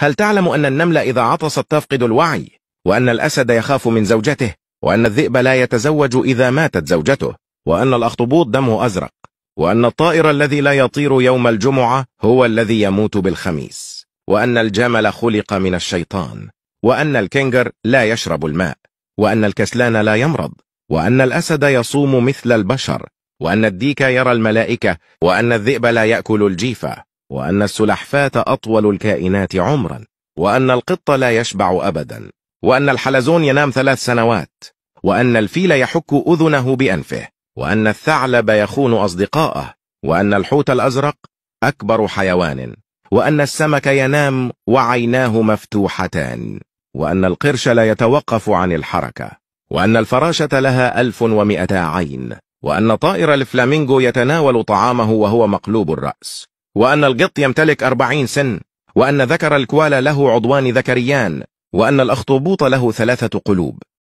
هل تعلم أن النملة إذا عطست تفقد الوعي وأن الأسد يخاف من زوجته وأن الذئب لا يتزوج إذا ماتت زوجته وأن الأخطبوط دمه أزرق وأن الطائر الذي لا يطير يوم الجمعة هو الذي يموت بالخميس وأن الجمل خلق من الشيطان وأن الكنجر لا يشرب الماء وأن الكسلان لا يمرض وأن الأسد يصوم مثل البشر وأن الديك يرى الملائكة وأن الذئب لا يأكل الجيفة وأن السلحفاة أطول الكائنات عمرا وأن القط لا يشبع أبدا وأن الحلزون ينام ثلاث سنوات وأن الفيل يحك أذنه بأنفه وأن الثعلب يخون أصدقائه وأن الحوت الأزرق أكبر حيوان وأن السمك ينام وعيناه مفتوحتان وأن القرش لا يتوقف عن الحركة وأن الفراشة لها ألف ومئتا عين وأن طائر الفلامينجو يتناول طعامه وهو مقلوب الرأس وأن القط يمتلك أربعين سن وأن ذكر الكوالا له عضوان ذكريان وأن الأخطبوط له ثلاثة قلوب